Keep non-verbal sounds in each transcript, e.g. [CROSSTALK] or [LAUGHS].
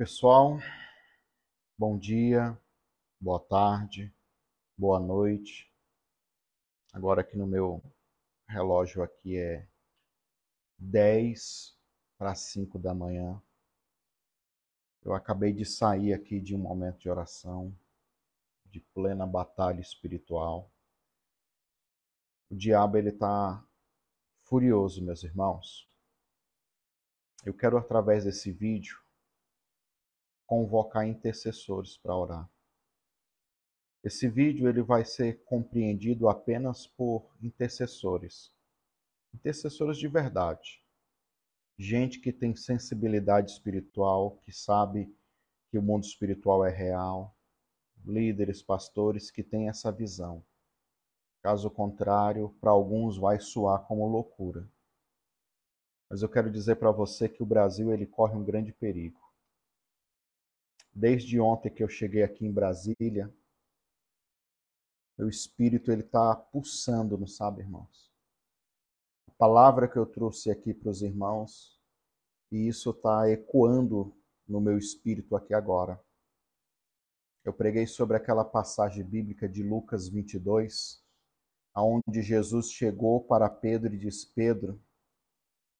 Pessoal, bom dia, boa tarde, boa noite. Agora aqui no meu relógio aqui é 10 para 5 da manhã. Eu acabei de sair aqui de um momento de oração, de plena batalha espiritual. O diabo ele tá furioso, meus irmãos. Eu quero através desse vídeo convocar intercessores para orar. Esse vídeo ele vai ser compreendido apenas por intercessores. Intercessores de verdade. Gente que tem sensibilidade espiritual, que sabe que o mundo espiritual é real, líderes, pastores que têm essa visão. Caso contrário, para alguns vai soar como loucura. Mas eu quero dizer para você que o Brasil ele corre um grande perigo desde ontem que eu cheguei aqui em Brasília, meu espírito ele está pulsando, não sabe, irmãos? A palavra que eu trouxe aqui para os irmãos, e isso está ecoando no meu espírito aqui agora. Eu preguei sobre aquela passagem bíblica de Lucas 22, aonde Jesus chegou para Pedro e disse: Pedro,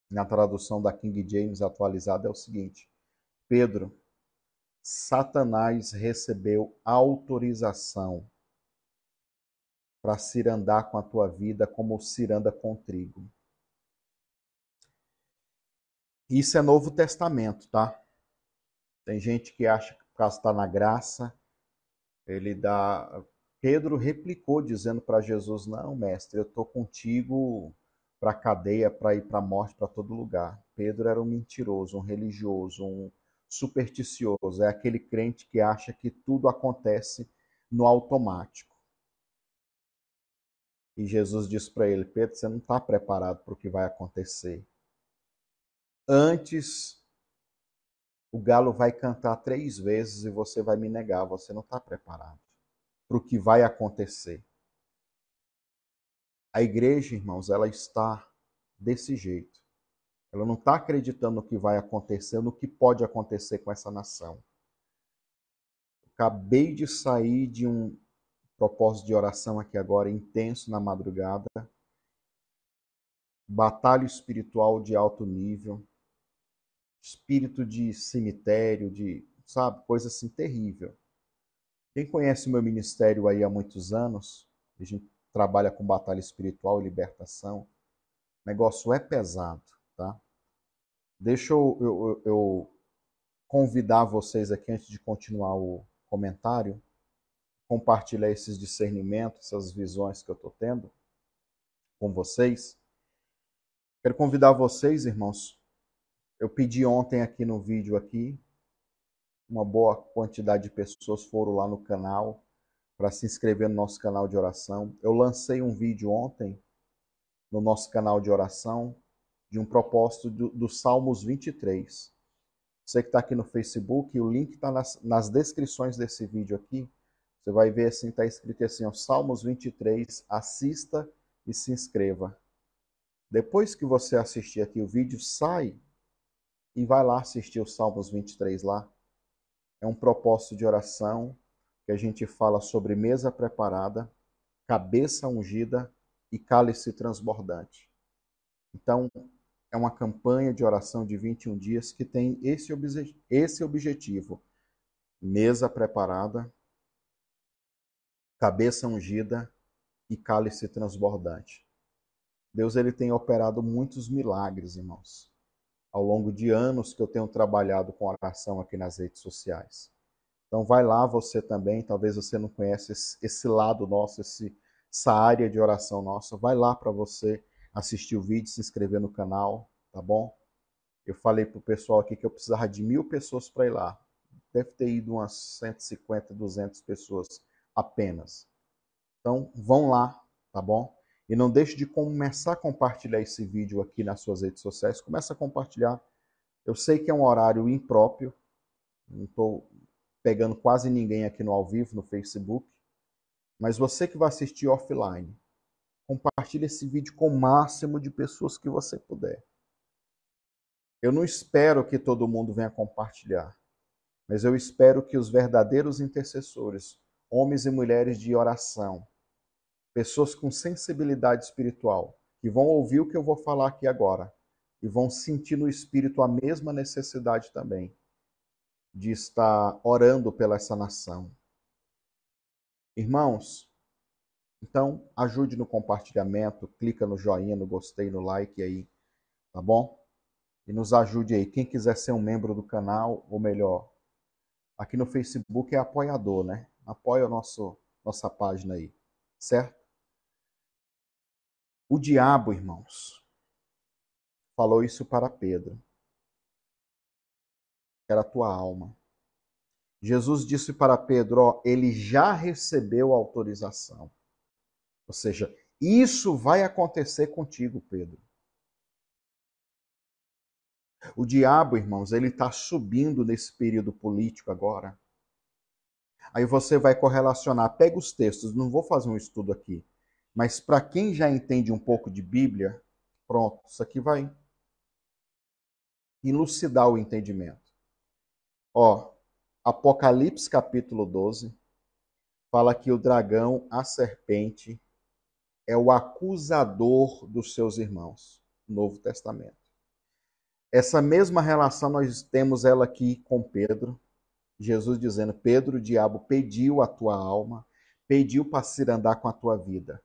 na tradução da King James atualizada é o seguinte: Pedro, Satanás recebeu autorização para cirandar com a tua vida como ciranda com trigo. Isso é Novo Testamento, tá? Tem gente que acha que por causa está na graça, ele dá. Pedro replicou dizendo para Jesus: Não, mestre, eu estou contigo para cadeia, para ir para a morte, para todo lugar. Pedro era um mentiroso, um religioso, um supersticioso, é aquele crente que acha que tudo acontece no automático. E Jesus diz para ele: Pedro, você não está preparado para o que vai acontecer. Antes, o galo vai cantar três vezes e você vai me negar, você não está preparado para o que vai acontecer. A igreja, irmãos, ela está desse jeito. Ela não está acreditando no que vai acontecer, no que pode acontecer com essa nação. Acabei de sair de um propósito de oração aqui agora, intenso na madrugada. Batalha espiritual de alto nível. Espírito de cemitério, de, sabe, coisa assim terrível. Quem conhece o meu ministério aí há muitos anos, a gente trabalha com batalha espiritual e libertação, o negócio é pesado. Deixa eu, eu, eu convidar vocês aqui, antes de continuar o comentário, compartilhar esses discernimentos, essas visões que eu estou tendo com vocês. Quero convidar vocês, irmãos. Eu pedi ontem aqui no vídeo aqui, uma boa quantidade de pessoas foram lá no canal para se inscrever no nosso canal de oração. Eu lancei um vídeo ontem no nosso canal de oração de um propósito do, do Salmos 23. Você que está aqui no Facebook, o link está nas, nas descrições desse vídeo aqui. Você vai ver assim, está escrito assim, ó, Salmos 23, assista e se inscreva. Depois que você assistir aqui o vídeo, sai e vai lá assistir o Salmos 23 lá. É um propósito de oração que a gente fala sobre mesa preparada, cabeça ungida e cálice transbordante. Então, é uma campanha de oração de 21 dias que tem esse, obje esse objetivo. Mesa preparada, cabeça ungida e cálice transbordante. Deus ele tem operado muitos milagres, irmãos, ao longo de anos que eu tenho trabalhado com oração aqui nas redes sociais. Então vai lá você também, talvez você não conheça esse, esse lado nosso, esse, essa área de oração nossa, vai lá para você assistir o vídeo, se inscrever no canal, tá bom? Eu falei pro pessoal aqui que eu precisava de mil pessoas para ir lá. Deve ter ido umas 150, 200 pessoas apenas. Então, vão lá, tá bom? E não deixe de começar a compartilhar esse vídeo aqui nas suas redes sociais. Começa a compartilhar. Eu sei que é um horário impróprio. Não estou pegando quase ninguém aqui no ao vivo, no Facebook. Mas você que vai assistir offline, Compartilhe esse vídeo com o máximo de pessoas que você puder. Eu não espero que todo mundo venha compartilhar, mas eu espero que os verdadeiros intercessores, homens e mulheres de oração, pessoas com sensibilidade espiritual, que vão ouvir o que eu vou falar aqui agora e vão sentir no espírito a mesma necessidade também de estar orando pela essa nação. Irmãos, então, ajude no compartilhamento, clica no joinha, no gostei, no like aí, tá bom? E nos ajude aí. Quem quiser ser um membro do canal, ou melhor, aqui no Facebook é apoiador, né? Apoia a nosso nossa página aí, certo? O diabo, irmãos, falou isso para Pedro. Era a tua alma. Jesus disse para Pedro, ó, ele já recebeu autorização. Ou seja, isso vai acontecer contigo, Pedro. O diabo, irmãos, ele está subindo nesse período político agora. Aí você vai correlacionar, pega os textos, não vou fazer um estudo aqui, mas para quem já entende um pouco de Bíblia, pronto, isso aqui vai elucidar o entendimento. Ó, Apocalipse capítulo 12 fala que o dragão, a serpente, é o acusador dos seus irmãos, Novo Testamento. Essa mesma relação nós temos ela aqui com Pedro, Jesus dizendo: Pedro, o diabo pediu a tua alma, pediu para se andar com a tua vida.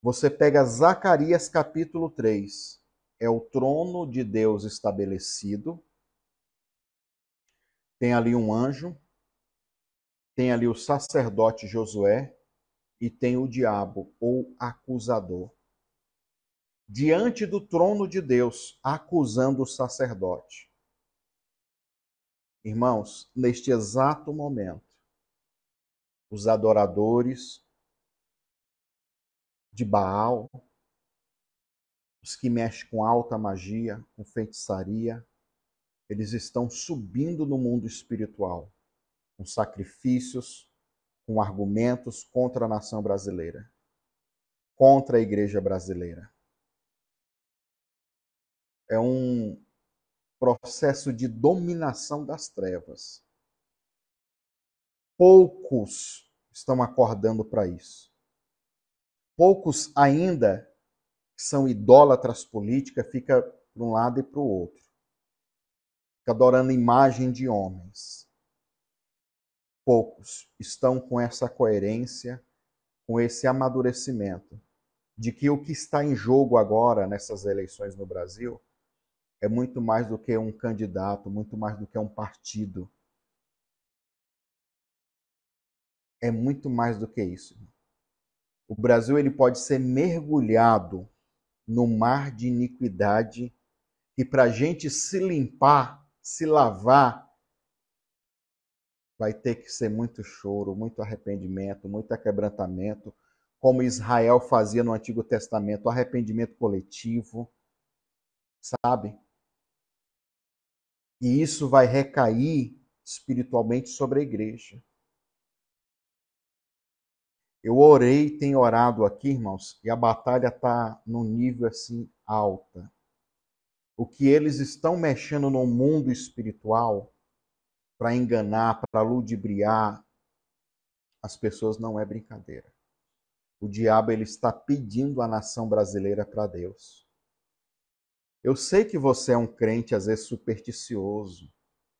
Você pega Zacarias capítulo 3, é o trono de Deus estabelecido. Tem ali um anjo, tem ali o sacerdote Josué, e tem o diabo ou acusador diante do trono de Deus, acusando o sacerdote. Irmãos, neste exato momento, os adoradores de Baal, os que mexem com alta magia, com feitiçaria, eles estão subindo no mundo espiritual, com sacrifícios, com argumentos contra a nação brasileira, contra a igreja brasileira. É um processo de dominação das trevas. Poucos estão acordando para isso. Poucos ainda são idólatras políticas, fica para um lado e para o outro. Fica adorando imagem de homens poucos estão com essa coerência, com esse amadurecimento de que o que está em jogo agora nessas eleições no Brasil é muito mais do que um candidato, muito mais do que um partido. É muito mais do que isso. O Brasil ele pode ser mergulhado no mar de iniquidade e para a gente se limpar, se lavar, Vai ter que ser muito choro, muito arrependimento, muito quebrantamento, como Israel fazia no Antigo Testamento, arrependimento coletivo, sabe? E isso vai recair espiritualmente sobre a igreja. Eu orei, tenho orado aqui, irmãos, e a batalha está num nível assim alta. O que eles estão mexendo no mundo espiritual para enganar, para ludibriar as pessoas não é brincadeira. O diabo ele está pedindo a nação brasileira para Deus. Eu sei que você é um crente às vezes supersticioso.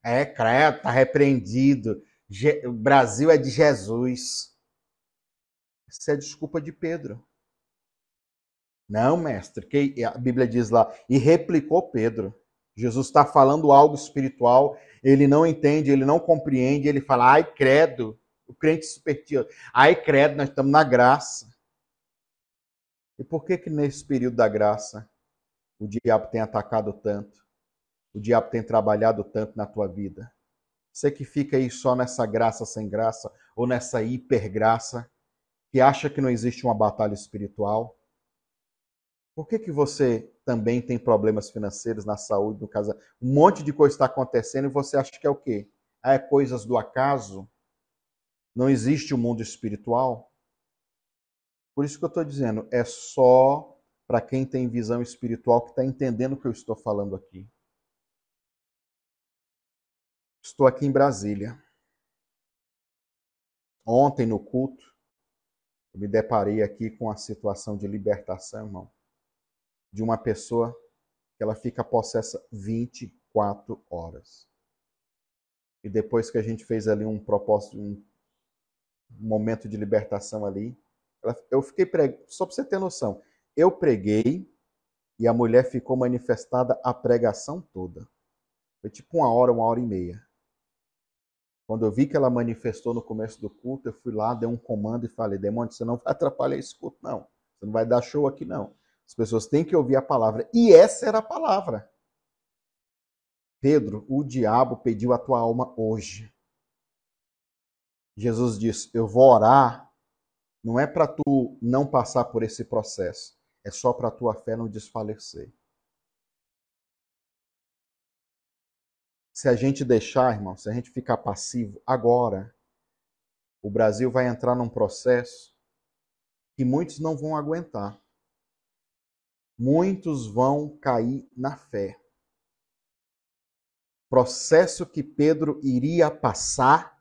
É, está repreendido. Je o Brasil é de Jesus. Isso é desculpa de Pedro. Não, mestre, que a Bíblia diz lá, e replicou Pedro. Jesus está falando algo espiritual, ele não entende, ele não compreende, ele fala, ai credo, o crente supersticioso, ai credo, nós estamos na graça. E por que que nesse período da graça o diabo tem atacado tanto? O diabo tem trabalhado tanto na tua vida? Você que fica aí só nessa graça sem graça, ou nessa hipergraça, que acha que não existe uma batalha espiritual, por que, que você também tem problemas financeiros na saúde, no casamento? Um monte de coisa está acontecendo e você acha que é o quê? Ah, é coisas do acaso? Não existe o um mundo espiritual? Por isso que eu estou dizendo, é só para quem tem visão espiritual que está entendendo o que eu estou falando aqui. Estou aqui em Brasília. Ontem, no culto, eu me deparei aqui com a situação de libertação, irmão de uma pessoa que ela fica possessa 24 horas. E depois que a gente fez ali um propósito, um momento de libertação ali, ela, eu fiquei pregando, só para você ter noção, eu preguei e a mulher ficou manifestada a pregação toda. Foi tipo uma hora, uma hora e meia. Quando eu vi que ela manifestou no começo do culto, eu fui lá, dei um comando e falei: demônio, você não vai atrapalhar esse culto, não. Você não vai dar show aqui, não. As pessoas têm que ouvir a palavra. E essa era a palavra. Pedro, o diabo pediu a tua alma hoje. Jesus diz: Eu vou orar, não é para tu não passar por esse processo, é só para tua fé não desfalecer. Se a gente deixar, irmão, se a gente ficar passivo agora, o Brasil vai entrar num processo que muitos não vão aguentar muitos vão cair na fé. Processo que Pedro iria passar,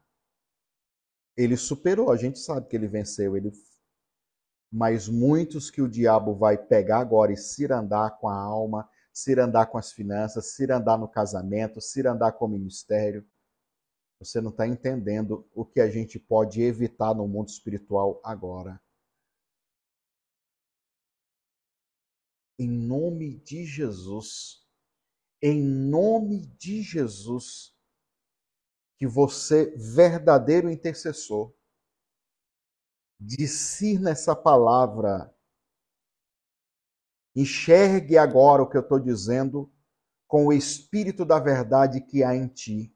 ele superou, a gente sabe que ele venceu, ele mas muitos que o diabo vai pegar agora e cirandar com a alma, cirandar com as finanças, cirandar no casamento, cirandar com o ministério. Você não está entendendo o que a gente pode evitar no mundo espiritual agora. Em nome de Jesus. Em nome de Jesus. Que você, verdadeiro intercessor, discirna essa palavra. Enxergue agora o que eu estou dizendo com o Espírito da verdade que há em ti.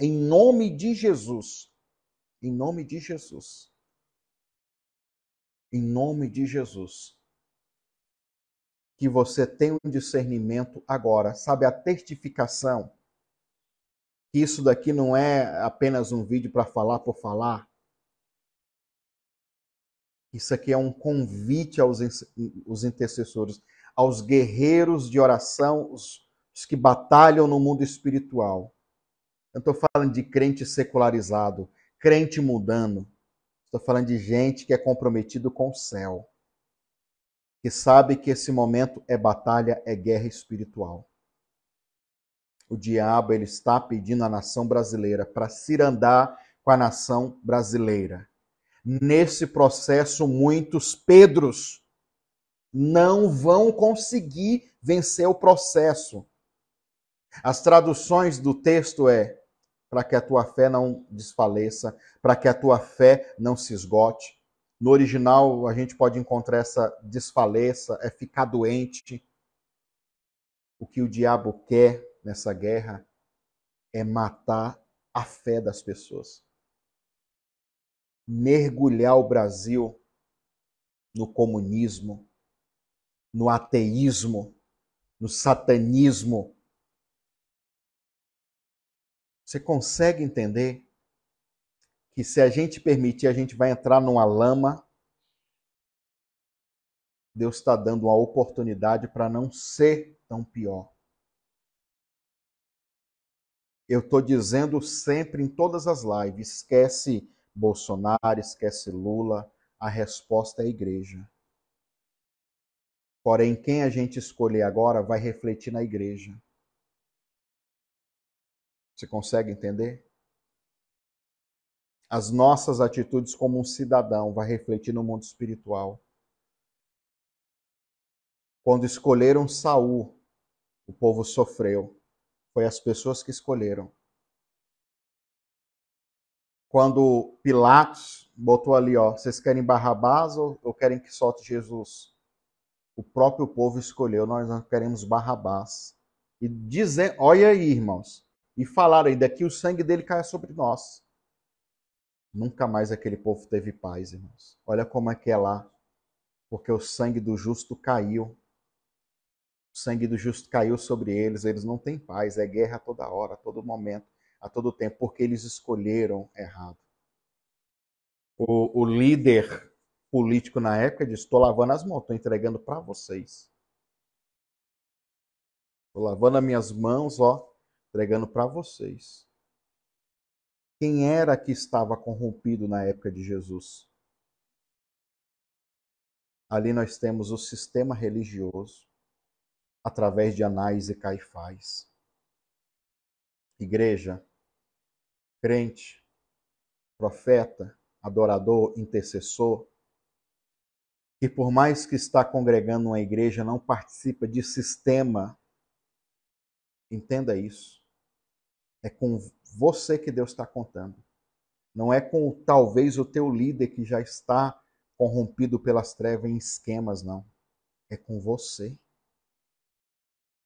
Em nome de Jesus. Em nome de Jesus. Em nome de Jesus que você tem um discernimento agora, sabe? A testificação. Isso daqui não é apenas um vídeo para falar por falar. Isso aqui é um convite aos os intercessores, aos guerreiros de oração, os, os que batalham no mundo espiritual. Eu estou falando de crente secularizado, crente mudando. Estou falando de gente que é comprometido com o céu que sabe que esse momento é batalha, é guerra espiritual. O diabo ele está pedindo à nação brasileira para se andar com a nação brasileira. Nesse processo, muitos Pedros não vão conseguir vencer o processo. As traduções do texto é para que a tua fé não desfaleça, para que a tua fé não se esgote, no original, a gente pode encontrar essa desfaleça, é ficar doente. O que o diabo quer nessa guerra é matar a fé das pessoas. Mergulhar o Brasil no comunismo, no ateísmo, no satanismo. Você consegue entender que se a gente permitir, a gente vai entrar numa lama. Deus está dando uma oportunidade para não ser tão pior. Eu estou dizendo sempre em todas as lives: esquece Bolsonaro, esquece Lula, a resposta é a igreja. Porém, quem a gente escolher agora vai refletir na igreja. Você consegue entender? as nossas atitudes como um cidadão vai refletir no mundo espiritual. Quando escolheram Saul, o povo sofreu. Foi as pessoas que escolheram. Quando Pilatos botou ali, ó, vocês querem Barrabás ou, ou querem que solte Jesus? O próprio povo escolheu, nós não queremos Barrabás. E dizem, olha aí, irmãos, e falaram ainda que o sangue dele caia sobre nós. Nunca mais aquele povo teve paz, irmãos. Olha como é que é lá. Porque o sangue do justo caiu. O sangue do justo caiu sobre eles. Eles não têm paz. É guerra toda hora, a todo momento, a todo tempo. Porque eles escolheram errado. O, o líder político na época disse: Estou lavando as mãos, estou entregando para vocês. Estou lavando as minhas mãos, ó, entregando para vocês. Quem era que estava corrompido na época de Jesus? Ali nós temos o sistema religioso, através de Anás e Caifás. Igreja, crente, profeta, adorador, intercessor, que por mais que está congregando uma igreja, não participa de sistema. Entenda isso. É com você que Deus está contando. Não é com talvez o teu líder que já está corrompido pelas trevas em esquemas, não. É com você.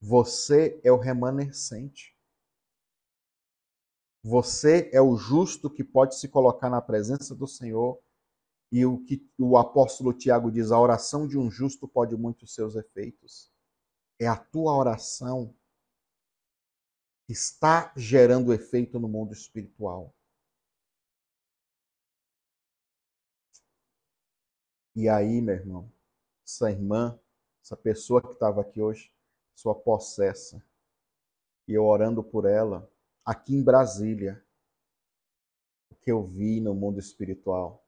Você é o remanescente. Você é o justo que pode se colocar na presença do Senhor e o que o apóstolo Tiago diz: a oração de um justo pode muito seus efeitos. É a tua oração está gerando efeito no mundo espiritual. E aí, meu irmão, essa irmã, essa pessoa que estava aqui hoje, sua possessa, e eu orando por ela, aqui em Brasília, o que eu vi no mundo espiritual,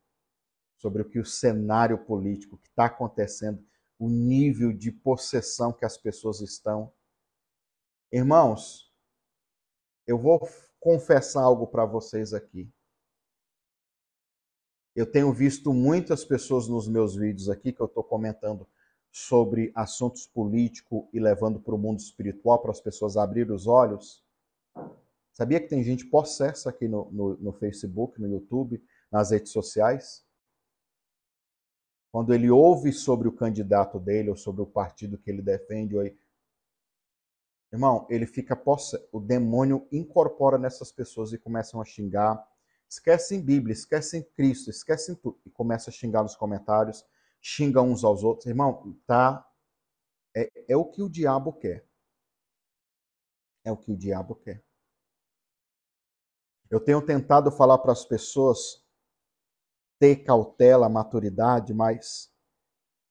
sobre o que o cenário político que está acontecendo, o nível de possessão que as pessoas estão. Irmãos, eu vou confessar algo para vocês aqui. Eu tenho visto muitas pessoas nos meus vídeos aqui que eu estou comentando sobre assuntos políticos e levando para o mundo espiritual para as pessoas abrirem os olhos. Sabia que tem gente possessa aqui no, no, no Facebook, no YouTube, nas redes sociais? Quando ele ouve sobre o candidato dele, ou sobre o partido que ele defende, ou Irmão, ele fica possa, o demônio incorpora nessas pessoas e começam a xingar. Esquecem Bíblia, esquecem Cristo, esquecem tudo e começa a xingar nos comentários, xinga uns aos outros. Irmão, tá é, é o que o diabo quer. É o que o diabo quer. Eu tenho tentado falar para as pessoas ter cautela, maturidade, mas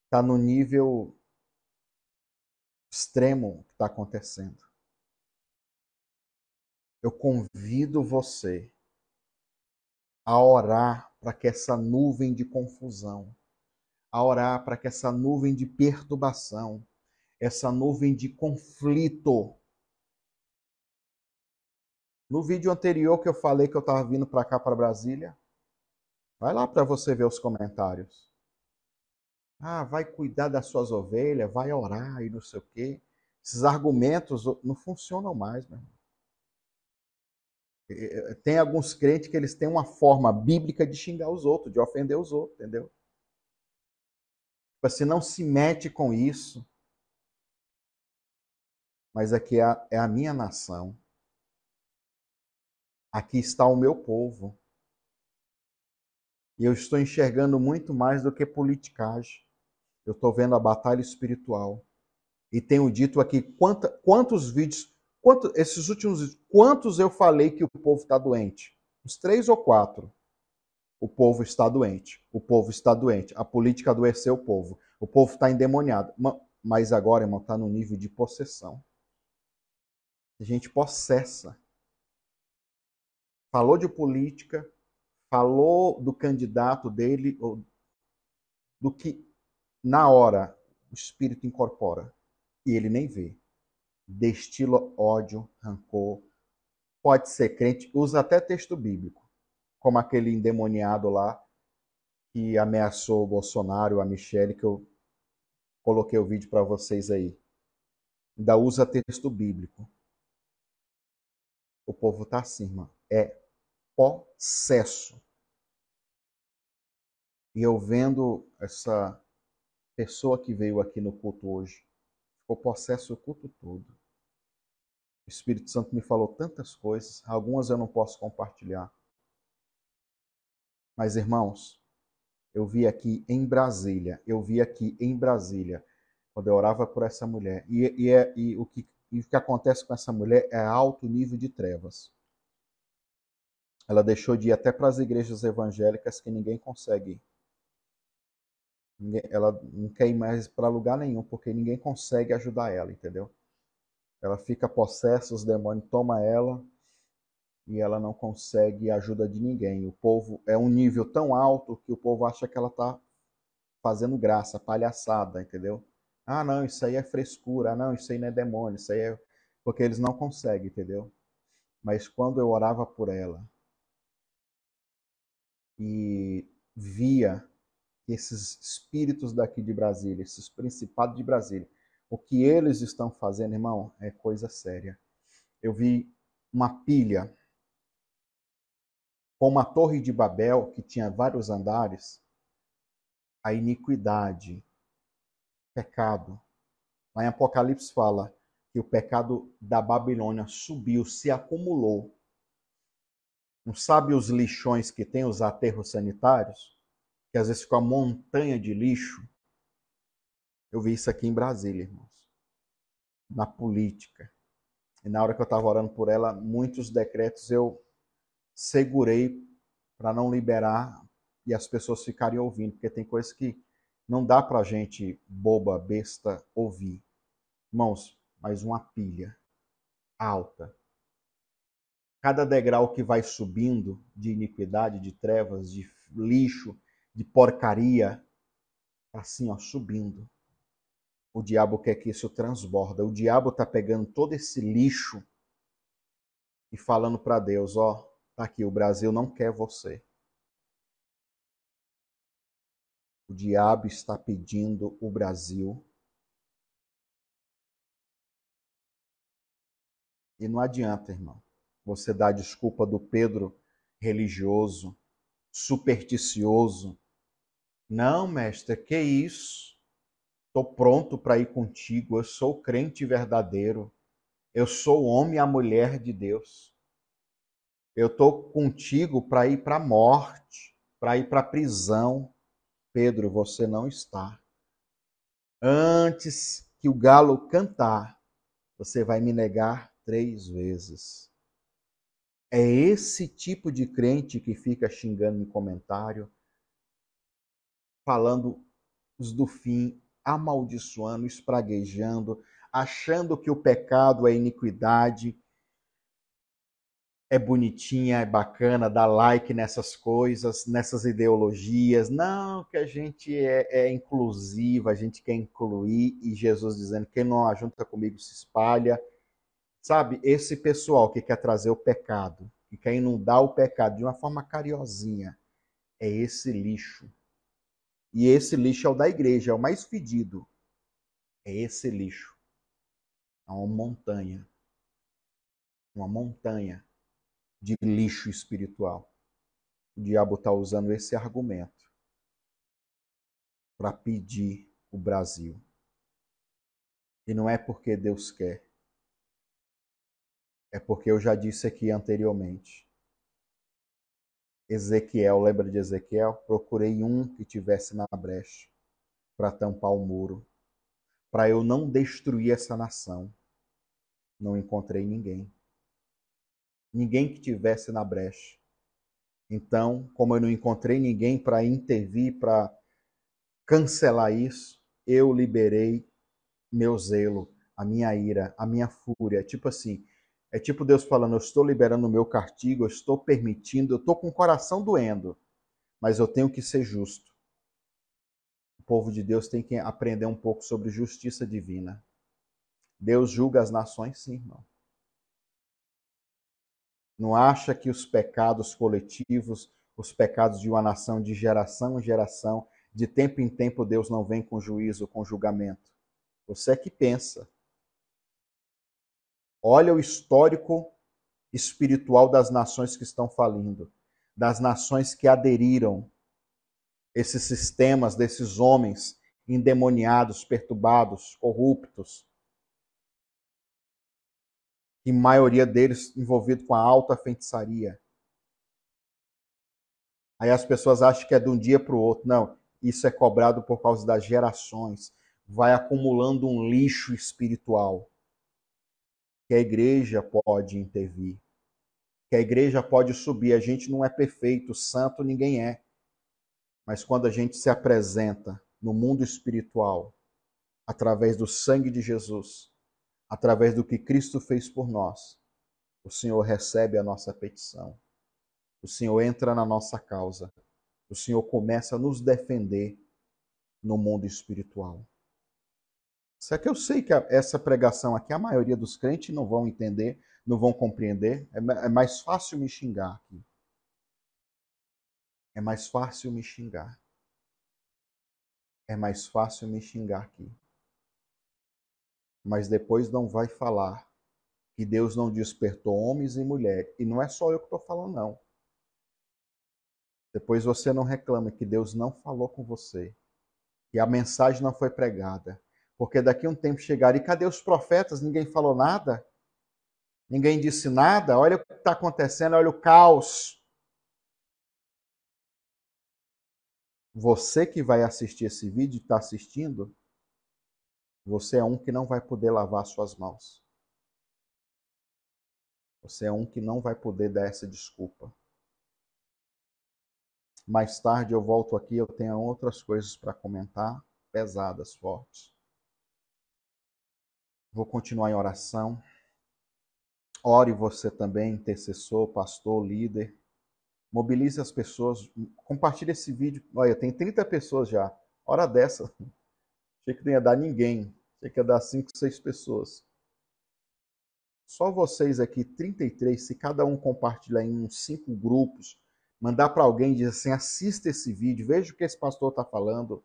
tá no nível extremo está acontecendo. Eu convido você a orar para que essa nuvem de confusão, a orar para que essa nuvem de perturbação, essa nuvem de conflito. No vídeo anterior que eu falei que eu estava vindo para cá, para Brasília, vai lá para você ver os comentários. Ah, vai cuidar das suas ovelhas, vai orar e não sei o quê. Esses argumentos não funcionam mais, meu Tem alguns crentes que eles têm uma forma bíblica de xingar os outros, de ofender os outros, entendeu? Você tipo assim, não se mete com isso. Mas aqui é, é, é a minha nação. Aqui está o meu povo. E eu estou enxergando muito mais do que politicagem. Eu estou vendo a batalha espiritual. E tenho dito aqui quanta, quantos vídeos, quanto, esses últimos vídeos, quantos eu falei que o povo está doente? Uns três ou quatro. O povo está doente. O povo está doente. A política adoeceu o povo. O povo está endemoniado. Mas agora, irmão, está no nível de possessão. A gente possessa. Falou de política, falou do candidato dele, ou do que na hora o espírito incorpora e ele nem vê. Destila ódio, rancor. Pode ser crente, usa até texto bíblico, como aquele endemoniado lá que ameaçou o Bolsonaro, a Michelle, que eu coloquei o vídeo para vocês aí. Ainda usa texto bíblico. O povo tá assim, irmão. É possesso. E eu vendo essa pessoa que veio aqui no culto hoje, Ficou possesso o culto todo. O Espírito Santo me falou tantas coisas, algumas eu não posso compartilhar. Mas, irmãos, eu vi aqui em Brasília, eu vi aqui em Brasília, quando eu orava por essa mulher. E, e, é, e, o, que, e o que acontece com essa mulher é alto nível de trevas. Ela deixou de ir até para as igrejas evangélicas que ninguém consegue ir ela não quer ir mais para lugar nenhum, porque ninguém consegue ajudar ela, entendeu? Ela fica possessa, os demônios tomam ela e ela não consegue ajuda de ninguém. O povo é um nível tão alto que o povo acha que ela tá fazendo graça, palhaçada, entendeu? Ah, não, isso aí é frescura. Ah, não, isso aí não é demônio, isso aí é porque eles não conseguem, entendeu? Mas quando eu orava por ela e via esses espíritos daqui de Brasília, esses principados de Brasília, o que eles estão fazendo, irmão, é coisa séria. Eu vi uma pilha com uma torre de Babel que tinha vários andares, a iniquidade, pecado. Lá em Apocalipse fala que o pecado da Babilônia subiu, se acumulou. Não sabe os lixões que tem os aterros sanitários? que às vezes fica uma montanha de lixo. Eu vi isso aqui em Brasília, irmãos. Na política. E na hora que eu estava orando por ela, muitos decretos eu segurei para não liberar e as pessoas ficarem ouvindo, porque tem coisas que não dá para gente boba, besta, ouvir. Irmãos, Mais uma pilha alta. Cada degrau que vai subindo de iniquidade, de trevas, de lixo, de porcaria, tá assim, ó, subindo. O diabo quer que isso transborda. O diabo tá pegando todo esse lixo e falando para Deus, ó, tá aqui, o Brasil não quer você. O diabo está pedindo o Brasil. E não adianta, irmão, você dar a desculpa do Pedro religioso, supersticioso, não, mestre, é que isso? Estou pronto para ir contigo. Eu sou crente verdadeiro. Eu sou o homem e a mulher de Deus. Eu estou contigo para ir para a morte, para ir para a prisão. Pedro, você não está. Antes que o galo cantar, você vai me negar três vezes. É esse tipo de crente que fica xingando em comentário, falando do fim, amaldiçoando, espraguejando, achando que o pecado é iniquidade, é bonitinha, é bacana, dá like nessas coisas, nessas ideologias. Não, que a gente é, é inclusiva, a gente quer incluir, e Jesus dizendo: quem não ajunta comigo se espalha. Sabe, esse pessoal que quer trazer o pecado, que quer inundar o pecado de uma forma cariozinha, é esse lixo e esse lixo é o da igreja, é o mais fedido. É esse lixo. É uma montanha. Uma montanha de lixo espiritual. O diabo está usando esse argumento para pedir o Brasil. E não é porque Deus quer. É porque eu já disse aqui anteriormente Ezequiel, lembra de Ezequiel? Procurei um que tivesse na brecha para tampar o muro, para eu não destruir essa nação. Não encontrei ninguém. Ninguém que tivesse na brecha. Então, como eu não encontrei ninguém para intervir, para cancelar isso, eu liberei meu zelo, a minha ira, a minha fúria. Tipo assim, é tipo Deus falando: eu estou liberando o meu cartigo, eu estou permitindo, eu estou com o coração doendo, mas eu tenho que ser justo. O povo de Deus tem que aprender um pouco sobre justiça divina. Deus julga as nações, sim, irmão. Não acha que os pecados coletivos, os pecados de uma nação de geração em geração, de tempo em tempo Deus não vem com juízo, com julgamento. Você é que pensa. Olha o histórico espiritual das nações que estão falindo, das nações que aderiram esses sistemas desses homens endemoniados, perturbados, corruptos. E maioria deles envolvido com a alta feitiçaria. Aí as pessoas acham que é de um dia para o outro. Não, isso é cobrado por causa das gerações. Vai acumulando um lixo espiritual que a igreja pode intervir, que a igreja pode subir. A gente não é perfeito, santo ninguém é. Mas quando a gente se apresenta no mundo espiritual, através do sangue de Jesus, através do que Cristo fez por nós, o Senhor recebe a nossa petição. O Senhor entra na nossa causa. O Senhor começa a nos defender no mundo espiritual. Só que eu sei que essa pregação aqui a maioria dos crentes não vão entender, não vão compreender. É, é mais fácil me xingar aqui. É mais fácil me xingar. É mais fácil me xingar aqui. Mas depois não vai falar que Deus não despertou homens e mulheres. E não é só eu que estou falando, não. Depois você não reclama que Deus não falou com você, que a mensagem não foi pregada, porque daqui a um tempo chegaram. E cadê os profetas? Ninguém falou nada. Ninguém disse nada. Olha o que está acontecendo, olha o caos. Você que vai assistir esse vídeo e está assistindo, você é um que não vai poder lavar suas mãos. Você é um que não vai poder dar essa desculpa. Mais tarde eu volto aqui, eu tenho outras coisas para comentar, pesadas, fortes. Vou continuar em oração. Ore você também, intercessor, pastor, líder. Mobilize as pessoas. Compartilhe esse vídeo. Olha, tem 30 pessoas já. Hora dessa. [LAUGHS] Achei que não ia dar ninguém. Achei que ia dar 5, 6 pessoas. Só vocês aqui, 33, se cada um compartilhar em uns 5 grupos, mandar para alguém e dizer assim: assista esse vídeo, veja o que esse pastor está falando.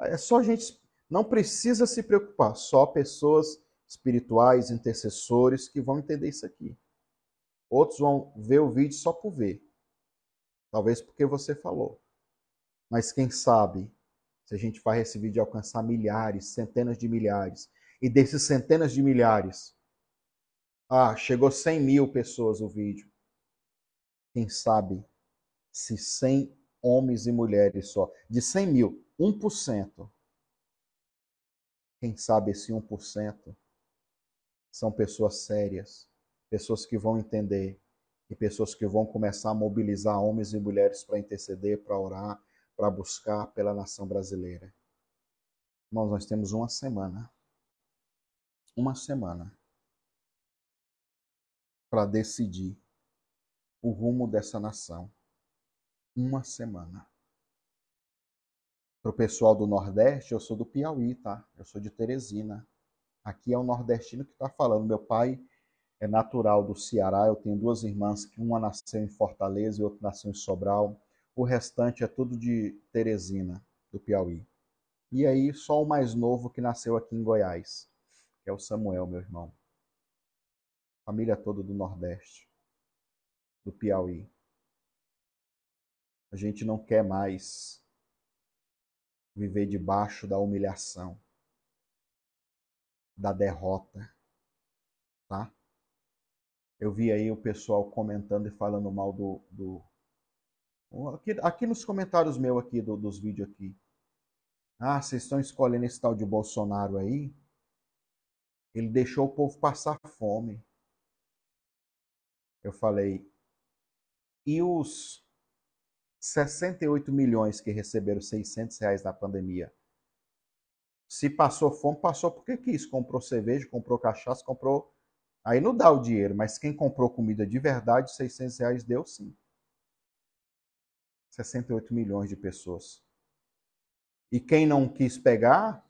É só gente não precisa se preocupar, só pessoas espirituais, intercessores que vão entender isso aqui. Outros vão ver o vídeo só por ver. Talvez porque você falou. Mas quem sabe se a gente vai esse vídeo alcançar milhares, centenas de milhares. E desses centenas de milhares, ah, chegou 100 mil pessoas o vídeo. Quem sabe se 100 homens e mulheres só, de 100 mil, 1%, quem sabe esse 1% são pessoas sérias, pessoas que vão entender e pessoas que vão começar a mobilizar homens e mulheres para interceder, para orar, para buscar pela nação brasileira. Irmãos, nós temos uma semana. Uma semana para decidir o rumo dessa nação. Uma semana. Para o pessoal do Nordeste, eu sou do Piauí, tá? Eu sou de Teresina. Aqui é o nordestino que está falando. Meu pai é natural do Ceará. Eu tenho duas irmãs, que uma nasceu em Fortaleza e outra nasceu em Sobral. O restante é tudo de Teresina, do Piauí. E aí, só o mais novo que nasceu aqui em Goiás, que é o Samuel, meu irmão. Família toda do Nordeste, do Piauí. A gente não quer mais viver debaixo da humilhação, da derrota, tá? Eu vi aí o pessoal comentando e falando mal do, do Aqui, aqui, nos comentários meu aqui do, dos vídeos aqui. Ah, vocês estão escolhendo esse tal de Bolsonaro aí? Ele deixou o povo passar fome. Eu falei. E os 68 milhões que receberam 600 reais na pandemia. Se passou fome, passou porque quis. Comprou cerveja, comprou cachaça, comprou. Aí não dá o dinheiro, mas quem comprou comida de verdade, 600 reais deu sim. 68 milhões de pessoas. E quem não quis pegar,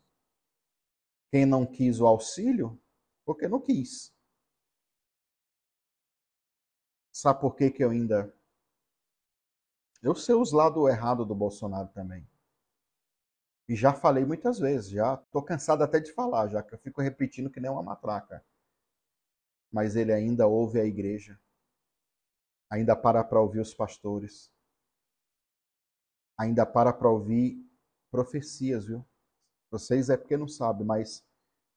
quem não quis o auxílio, porque não quis. Sabe por que, que eu ainda eu sei os lados errados do Bolsonaro também. E já falei muitas vezes, já tô cansado até de falar, já que eu fico repetindo que nem uma matraca. Mas ele ainda ouve a igreja. Ainda para para ouvir os pastores. Ainda para para ouvir profecias, viu? Vocês é porque não sabem, mas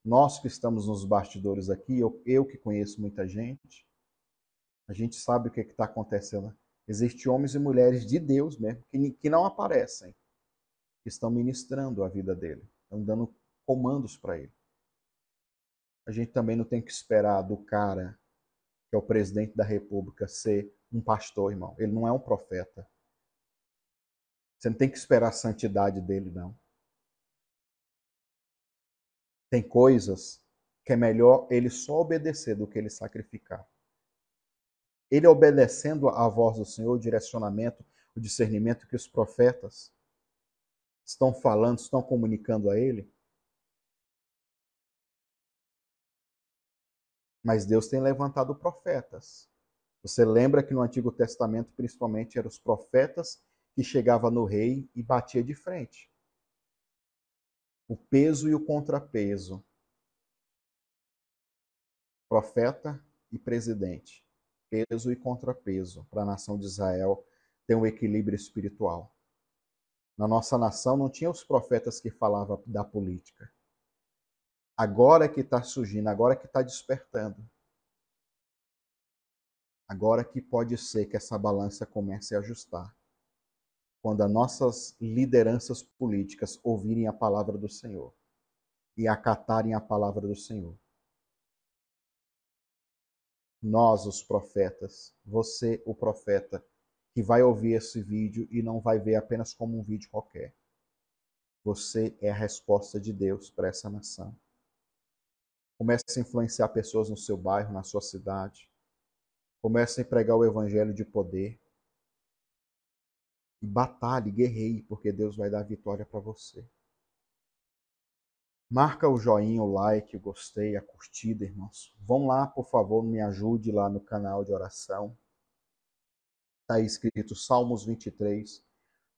nós que estamos nos bastidores aqui, eu, eu que conheço muita gente, a gente sabe o que é está acontecendo Existem homens e mulheres de Deus mesmo que, que não aparecem, que estão ministrando a vida dele, estão dando comandos para ele. A gente também não tem que esperar do cara que é o presidente da república ser um pastor, irmão. Ele não é um profeta. Você não tem que esperar a santidade dele, não. Tem coisas que é melhor ele só obedecer do que ele sacrificar ele obedecendo à voz do Senhor, o direcionamento, o discernimento que os profetas estão falando, estão comunicando a ele. Mas Deus tem levantado profetas. Você lembra que no Antigo Testamento, principalmente, eram os profetas que chegavam no rei e batia de frente. O peso e o contrapeso. Profeta e presidente peso e contrapeso para a nação de Israel ter um equilíbrio espiritual. Na nossa nação não tinha os profetas que falavam da política. Agora que está surgindo, agora que está despertando. Agora que pode ser que essa balança comece a ajustar. Quando as nossas lideranças políticas ouvirem a palavra do Senhor e acatarem a palavra do Senhor nós os profetas, você o profeta, que vai ouvir esse vídeo e não vai ver apenas como um vídeo qualquer. Você é a resposta de Deus para essa nação. Comece a influenciar pessoas no seu bairro, na sua cidade. Comece a pregar o evangelho de poder. E batalhe, guerreie, porque Deus vai dar vitória para você. Marca o joinha, o like, o gostei, a curtida, irmãos. Vão lá, por favor, me ajude lá no canal de oração. Está escrito Salmos 23.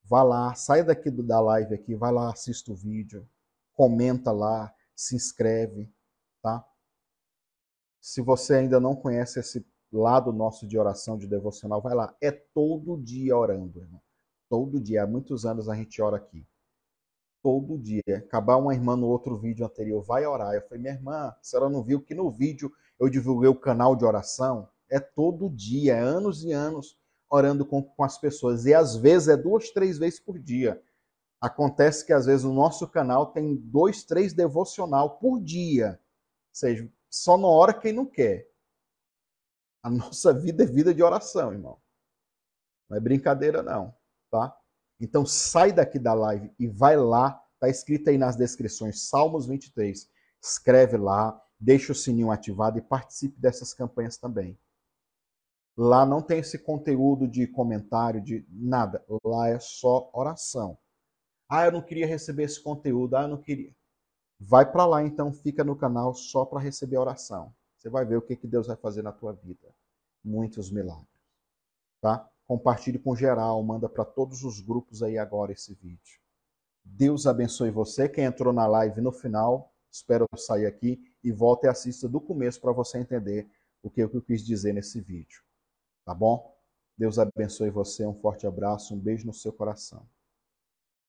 Vá lá, sai daqui do, da live aqui, vai lá, assista o vídeo, comenta lá, se inscreve, tá? Se você ainda não conhece esse lado nosso de oração, de devocional, vai lá. É todo dia orando, irmão. Todo dia. Há muitos anos a gente ora aqui todo dia. Acabar uma irmã no outro vídeo anterior, vai orar. Eu falei, minha irmã, se ela não viu que no vídeo eu divulguei o canal de oração? É todo dia, é anos e anos orando com, com as pessoas. E às vezes é duas, três vezes por dia. Acontece que às vezes o nosso canal tem dois, três devocional por dia. Ou seja, só na hora quem não quer. A [LAUGHS] nossa vida é vida de oração, irmão. Não é brincadeira, não, tá? Então sai daqui da live e vai lá, tá escrito aí nas descrições, Salmos 23. Escreve lá, deixa o sininho ativado e participe dessas campanhas também. Lá não tem esse conteúdo de comentário, de nada. Lá é só oração. Ah, eu não queria receber esse conteúdo. Ah, eu não queria. Vai para lá então, fica no canal só para receber a oração. Você vai ver o que, que Deus vai fazer na tua vida. Muitos milagres. Tá? Compartilhe com geral, manda para todos os grupos aí agora esse vídeo. Deus abençoe você. Quem entrou na live no final, espero sair aqui e volte e assista do começo para você entender o que eu quis dizer nesse vídeo. Tá bom? Deus abençoe você. Um forte abraço, um beijo no seu coração.